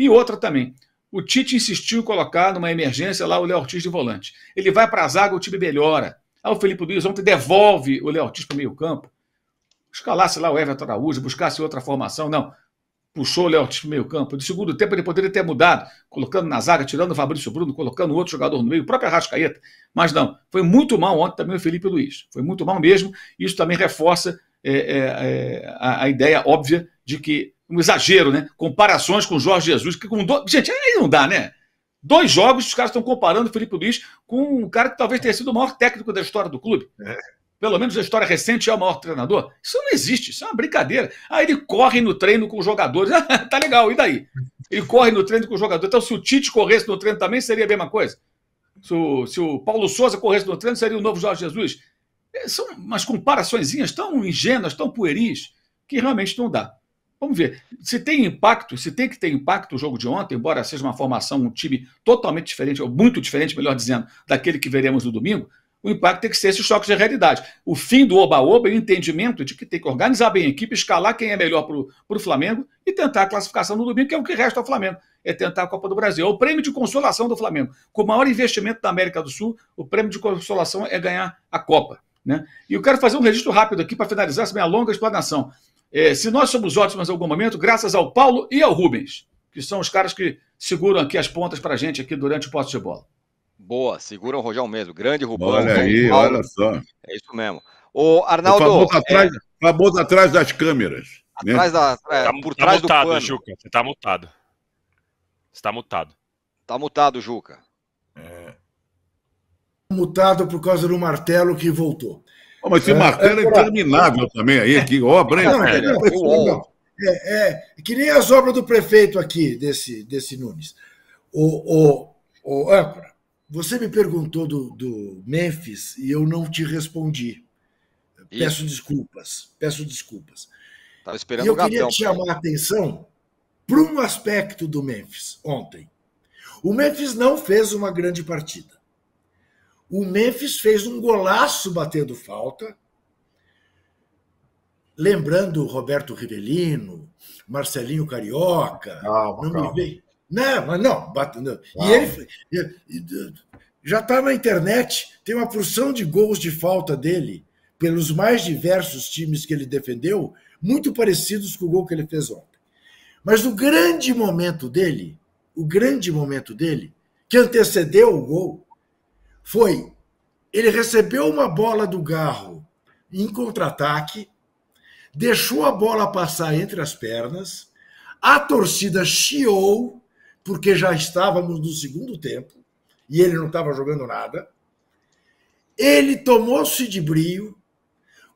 E outra também. O Tite insistiu em colocar numa emergência lá o Léo Ortiz de volante. Ele vai para a zaga, o time melhora. Aí o Felipe Luiz ontem devolve o Léo Ortiz para o meio-campo. Escalasse lá o Everton Araújo, buscasse outra formação. Não. Puxou o Léo Ortiz para o meio-campo. De segundo tempo, ele poderia ter mudado, colocando na zaga, tirando o Fabrício Bruno, colocando outro jogador no meio, o próprio Arrascaeta. Mas não. Foi muito mal ontem também o Felipe Luiz. Foi muito mal mesmo. Isso também reforça é, é, é a, a ideia óbvia de que um exagero, né? Comparações com Jorge Jesus, que com dois gente, aí não dá, né? Dois jogos, os caras estão comparando o Felipe Luiz com um cara que talvez tenha sido o maior técnico da história do clube. É. Pelo menos da história recente é o maior treinador. Isso não existe, isso é uma brincadeira. Aí ah, ele corre no treino com os jogadores. Ah, tá legal, e daí? Ele corre no treino com os jogadores. Então, se o Tite corresse no treino também, seria a mesma coisa. Se o, se o Paulo Souza corresse no treino, seria o novo Jorge Jesus. É, são umas comparaçõezinhas tão ingênuas, tão pueris, que realmente não dá. Vamos ver. Se tem impacto, se tem que ter impacto o jogo de ontem, embora seja uma formação, um time totalmente diferente, ou muito diferente, melhor dizendo, daquele que veremos no domingo, o impacto tem que ser esse choque de realidade. O fim do oba-oba e o entendimento de que tem que organizar bem a equipe, escalar quem é melhor para o Flamengo e tentar a classificação no domingo, que é o que resta ao Flamengo. É tentar a Copa do Brasil. É o prêmio de consolação do Flamengo. Com o maior investimento da América do Sul, o prêmio de consolação é ganhar a Copa. Né? E eu quero fazer um registro rápido aqui para finalizar essa minha longa explanação. É, se nós somos ótimos em algum momento, graças ao Paulo e ao Rubens, que são os caras que seguram aqui as pontas para a gente aqui durante o posto de bola. Boa, segura o Rojão mesmo. Grande Rubão. Olha aí, Paulo. olha só. É isso mesmo. O Arnaldo. Tá o famoso, é- atrás, é... Tá famoso atrás das câmeras. Né? Atrás né? da, é, tá, por tá trás mutado, do pano. Juca. Você tá mutado. Você tá mutado. está mutado, Juca. É... Mutado por causa do martelo que voltou. Oh, mas esse é, martelo é, é interminável é. também aí, que obra, hein? É é, é, é, que nem as obras do prefeito aqui, desse, desse Nunes. O, o, o você me perguntou do, do Memphis e eu não te respondi. Peço Isso. desculpas, peço desculpas. Tava esperando e eu queria te chamar a atenção para um aspecto do Memphis ontem. O Memphis não fez uma grande partida. O Memphis fez um golaço batendo falta. Lembrando Roberto Rivelino, Marcelinho Carioca. Calma, não me vem. Não, mas não, E ele, ele já está na internet, tem uma porção de gols de falta dele pelos mais diversos times que ele defendeu, muito parecidos com o gol que ele fez ontem. Mas o grande momento dele, o grande momento dele, que antecedeu o gol, foi: ele recebeu uma bola do Garro em contra-ataque, deixou a bola passar entre as pernas, a torcida chiou, porque já estávamos no segundo tempo e ele não estava jogando nada. Ele tomou-se de brio,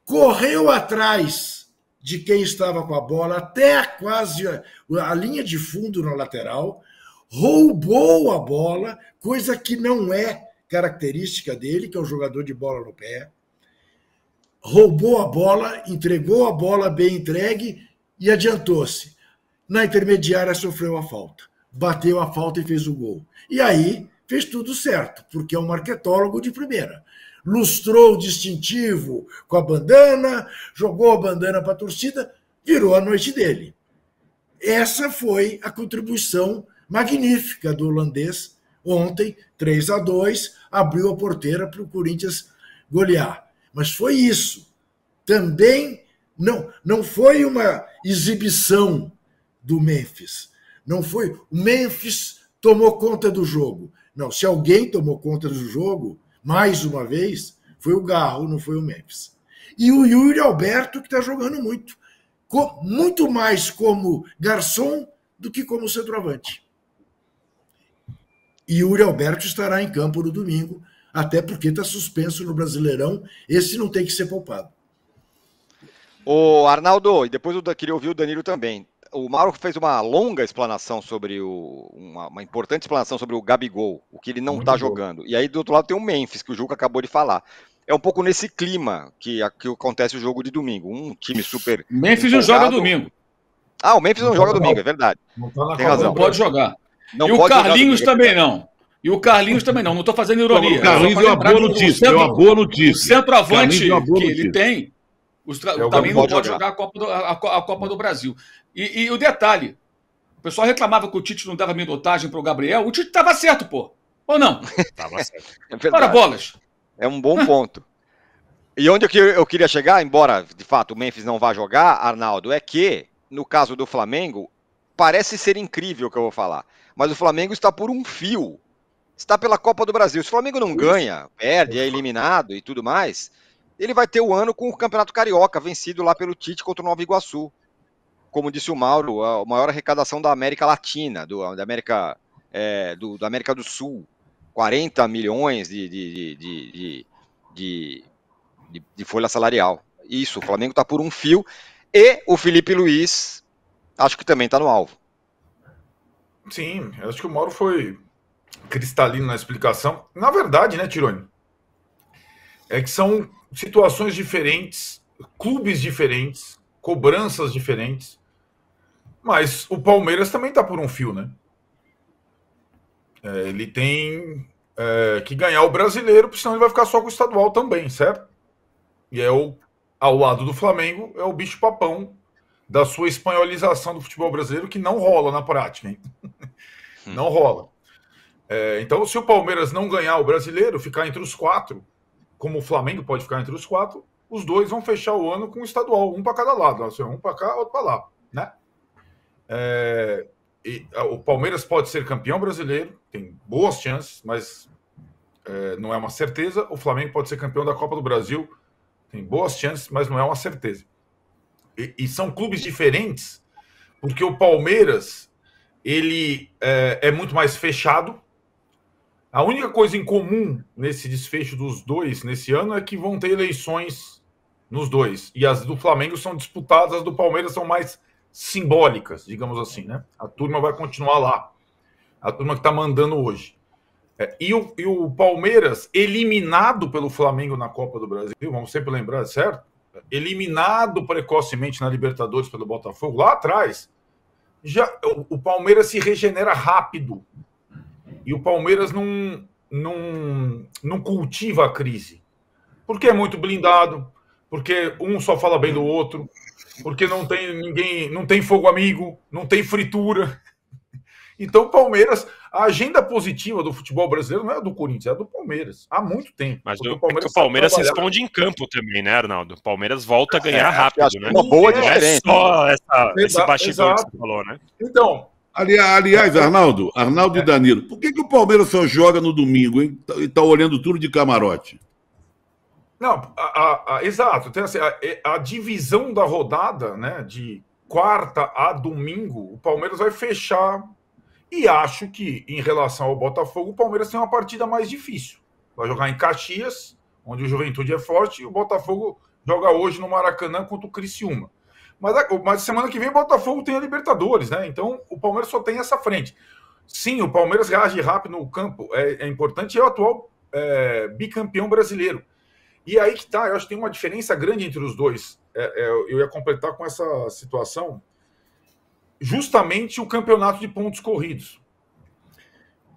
correu atrás de quem estava com a bola até quase a, a linha de fundo na lateral, roubou a bola, coisa que não é característica dele, que é um jogador de bola no pé. Roubou a bola, entregou a bola bem entregue e adiantou-se. Na intermediária sofreu a falta. Bateu a falta e fez o gol. E aí fez tudo certo, porque é um marquetólogo de primeira. Lustrou o distintivo com a bandana, jogou a bandana para a torcida, virou a noite dele. Essa foi a contribuição magnífica do holandês ontem, 3 a 2 abriu a porteira para o Corinthians golear. Mas foi isso. Também não, não foi uma exibição do Memphis. Não foi. O Memphis tomou conta do jogo. Não, se alguém tomou conta do jogo, mais uma vez, foi o Garro, não foi o Memphis. E o Yuri Alberto, que está jogando muito. muito mais como garçom do que como centroavante. E Yuri Alberto estará em campo no domingo, até porque está suspenso no Brasileirão. Esse não tem que ser poupado. O Arnaldo, e depois eu queria ouvir o Danilo também. O Mauro fez uma longa explanação sobre o. Uma, uma importante explanação sobre o Gabigol, o que ele não está jogando. E aí do outro lado tem o Memphis, que o Juca acabou de falar. É um pouco nesse clima que, que acontece o jogo de domingo. Um time super. Memphis empolgado. não joga domingo. Ah, o Memphis não, não joga tá domingo, é verdade. Tá tem razão. Não pode jogar. Não e o Carlinhos também não. E o Carlinhos também não. Não estou fazendo ironia. O Carlinhos é uma boa é notícia. Centro, é uma boa notícia. O centroavante é que ele tem tra... também é, não pode jogar, jogar a, Copa do, a, Copa do, Brasil. E, e o detalhe: o pessoal reclamava que o Tite não dava minutagem para o Gabriel. O Tite estava certo, pô. Ou não? Estava certo. É Para bolas. É um bom ponto. E onde eu queria chegar, embora de fato o Memphis não vá jogar, Arnaldo, é que, no caso do Flamengo, parece ser incrível o que eu vou falar mas o Flamengo está por um fio. Está pela Copa do Brasil. Se o Flamengo não ganha, perde, é eliminado e tudo mais, ele vai ter o ano com o Campeonato Carioca, vencido lá pelo Tite contra o Nova Iguaçu. Como disse o Mauro, a maior arrecadação da América Latina, do, da, América, é, do, da América do Sul. 40 milhões de, de, de, de, de folha salarial. Isso, o Flamengo está por um fio. E o Felipe Luiz, acho que também está no alvo. Sim, acho que o Mauro foi cristalino na explicação. Na verdade, né, Tirone? É que são situações diferentes, clubes diferentes, cobranças diferentes. Mas o Palmeiras também está por um fio, né? É, ele tem é, que ganhar o brasileiro, porque senão ele vai ficar só com o estadual também, certo? E é o, ao lado do Flamengo, é o bicho-papão da sua espanholização do futebol brasileiro que não rola na prática, hein? Hum. Não rola. É, então, se o Palmeiras não ganhar o brasileiro, ficar entre os quatro, como o Flamengo pode ficar entre os quatro, os dois vão fechar o ano com o estadual, um para cada lado, assim, um para cá, outro para lá, né? É, e, o Palmeiras pode ser campeão brasileiro, tem boas chances, mas é, não é uma certeza. O Flamengo pode ser campeão da Copa do Brasil, tem boas chances, mas não é uma certeza. E, e são clubes diferentes, porque o Palmeiras ele é, é muito mais fechado. A única coisa em comum nesse desfecho dos dois nesse ano é que vão ter eleições nos dois. E as do Flamengo são disputadas, as do Palmeiras são mais simbólicas, digamos assim, né? A turma vai continuar lá. A turma que está mandando hoje. É, e, o, e o Palmeiras, eliminado pelo Flamengo na Copa do Brasil, vamos sempre lembrar, certo? Eliminado precocemente na Libertadores pelo Botafogo, lá atrás, já o, o Palmeiras se regenera rápido. E o Palmeiras não, não, não cultiva a crise. Porque é muito blindado, porque um só fala bem do outro, porque não tem ninguém, não tem fogo amigo, não tem fritura. Então, Palmeiras, a agenda positiva do futebol brasileiro não é a do Corinthians, é a do Palmeiras. Há muito tempo. Mas o Palmeiras, é o Palmeiras responde em campo também, né, Arnaldo? O Palmeiras volta a ganhar é, rápido, é né? Uma boa é diferença. É só essa, esse bastidor que você falou, né? Então. Ali, aliás, Arnaldo, Arnaldo e é. Danilo, por que, que o Palmeiras só joga no domingo, hein? Tá, e tá olhando tudo de camarote? Não, a, a, a, exato. assim, a, divisão da rodada, né, de quarta a domingo, o Palmeiras vai fechar e acho que, em relação ao Botafogo, o Palmeiras tem uma partida mais difícil. Vai jogar em Caxias, onde o Juventude é forte, e o Botafogo joga hoje no Maracanã contra o Criciúma. Mas, mas semana que vem o Botafogo tem a Libertadores, né? Então o Palmeiras só tem essa frente. Sim, o Palmeiras reage rápido no campo, é, é importante, é o atual é, bicampeão brasileiro. E aí que tá, eu acho que tem uma diferença grande entre os dois. É, é eu ia completar com essa situação justamente o campeonato de pontos corridos.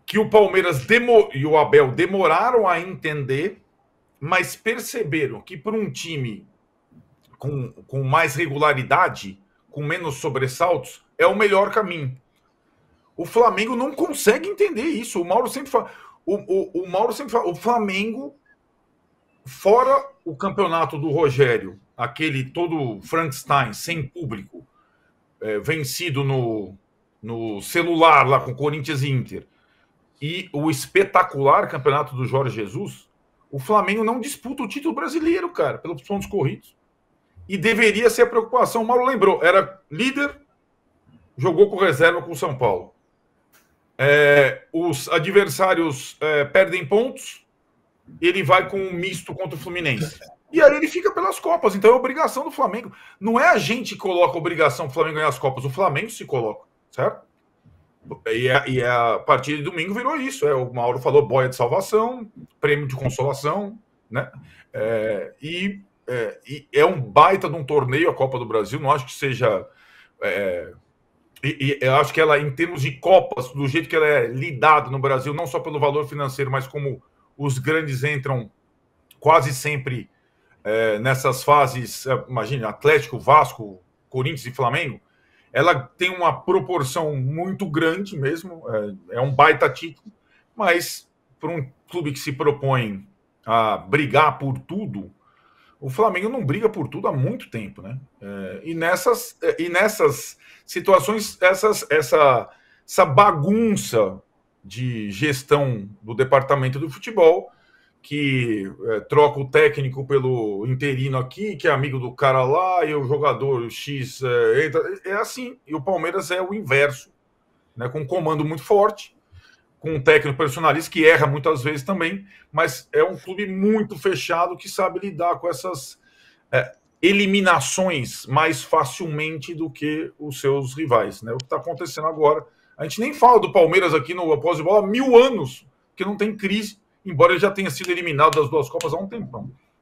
Que o Palmeiras e o Abel demoraram a entender, mas perceberam que para um time com, com mais regularidade, com menos sobressaltos, é o melhor caminho. O Flamengo não consegue entender isso. O Mauro sempre fala. O, o, o Mauro sempre fala. O Flamengo, fora o campeonato do Rogério, aquele todo Frankenstein, sem público, é, vencido no, no celular lá com Corinthians e Inter e o espetacular campeonato do Jorge Jesus, o Flamengo não disputa o título brasileiro, cara, pelos pontos corridos. E deveria ser a preocupação. O Mauro lembrou, era líder, jogou com reserva com o São Paulo. É, os adversários é, perdem pontos, ele vai com um misto contra o Fluminense. E aí ele fica pelas Copas. Então é obrigação do Flamengo. Não é a gente que coloca obrigação o Flamengo ganhar as Copas. O Flamengo se coloca, certo? E a, é, e é a partir de domingo virou isso. É, o Mauro falou boia de salvação, prêmio de consolação, né? É, e, é, e, é, um baita de um torneio a Copa do Brasil. Não acho que seja. É, e, e, eu acho que ela, em termos de Copas, do jeito que ela é lidada no Brasil, não só pelo valor financeiro, mas como os grandes entram quase sempre é, nessas fases, é, imagine, Atlético, Vasco, Corinthians e Flamengo, ela tem uma proporção muito grande mesmo, é, é um baita título, mas para um clube que se propõe a brigar por tudo, o Flamengo não briga por tudo há muito tempo, né? É, e, nessas, é, e nessas situações, essas, essa, essa bagunça de gestão do departamento do futebol que é, troca o técnico pelo interino aqui, que é amigo do cara lá, e o jogador o X é, entra. É assim. E o Palmeiras é o inverso, né? Com um comando muito forte, com um técnico personalista que erra muitas vezes também, mas é um clube muito fechado que sabe lidar com essas é, eliminações mais facilmente do que os seus rivais, né? O que está acontecendo agora. A gente nem fala do Palmeiras aqui no após bola há mil anos, que não tem crise embora ele já tenha sido eliminado das duas Copas há um tempão.